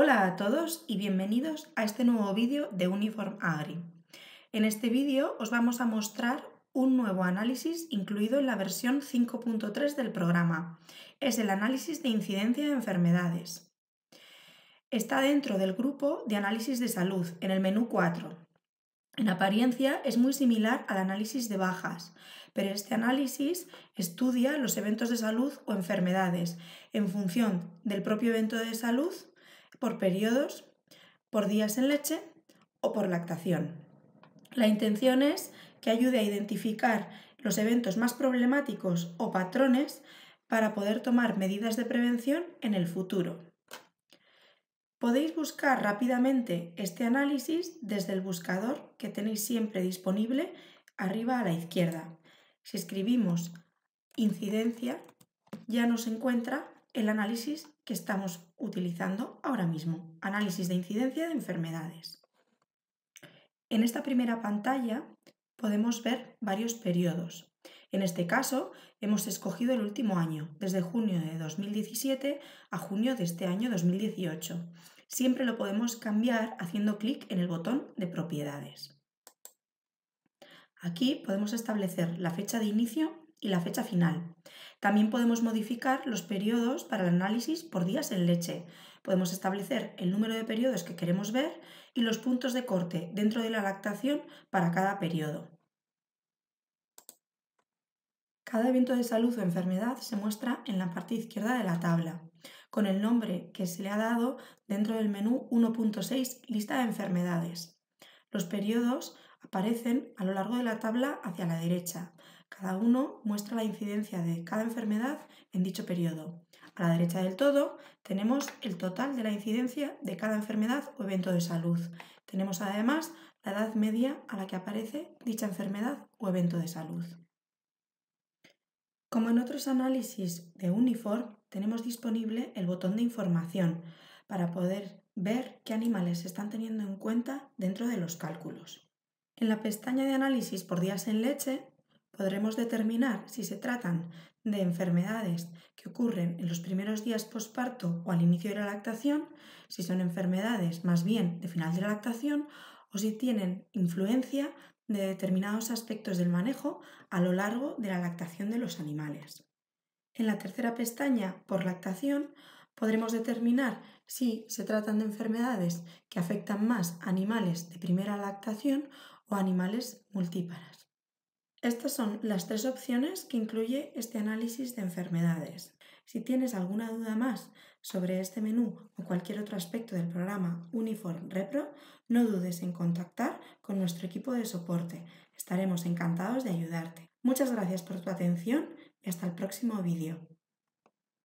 Hola a todos y bienvenidos a este nuevo vídeo de Uniform Agri. En este vídeo os vamos a mostrar un nuevo análisis incluido en la versión 5.3 del programa. Es el análisis de incidencia de enfermedades. Está dentro del grupo de análisis de salud, en el menú 4. En apariencia es muy similar al análisis de bajas, pero este análisis estudia los eventos de salud o enfermedades en función del propio evento de salud por periodos, por días en leche o por lactación. La intención es que ayude a identificar los eventos más problemáticos o patrones para poder tomar medidas de prevención en el futuro. Podéis buscar rápidamente este análisis desde el buscador que tenéis siempre disponible arriba a la izquierda. Si escribimos incidencia, ya nos encuentra el análisis que estamos utilizando ahora mismo, análisis de incidencia de enfermedades. En esta primera pantalla podemos ver varios periodos. En este caso, hemos escogido el último año, desde junio de 2017 a junio de este año 2018. Siempre lo podemos cambiar haciendo clic en el botón de propiedades. Aquí podemos establecer la fecha de inicio y la fecha final. También podemos modificar los periodos para el análisis por días en leche. Podemos establecer el número de periodos que queremos ver y los puntos de corte dentro de la lactación para cada periodo. Cada evento de salud o enfermedad se muestra en la parte izquierda de la tabla, con el nombre que se le ha dado dentro del menú 1.6 Lista de enfermedades. Los periodos aparecen a lo largo de la tabla hacia la derecha, cada uno muestra la incidencia de cada enfermedad en dicho periodo. A la derecha del todo tenemos el total de la incidencia de cada enfermedad o evento de salud. Tenemos además la edad media a la que aparece dicha enfermedad o evento de salud. Como en otros análisis de Uniform, tenemos disponible el botón de información para poder ver qué animales se están teniendo en cuenta dentro de los cálculos. En la pestaña de análisis por días en leche podremos determinar si se tratan de enfermedades que ocurren en los primeros días posparto o al inicio de la lactación, si son enfermedades más bien de final de la lactación o si tienen influencia de determinados aspectos del manejo a lo largo de la lactación de los animales. En la tercera pestaña, por lactación, podremos determinar si se tratan de enfermedades que afectan más animales de primera lactación o animales multíparas. Estas son las tres opciones que incluye este análisis de enfermedades. Si tienes alguna duda más sobre este menú o cualquier otro aspecto del programa Uniform Repro, no dudes en contactar con nuestro equipo de soporte. Estaremos encantados de ayudarte. Muchas gracias por tu atención y hasta el próximo vídeo.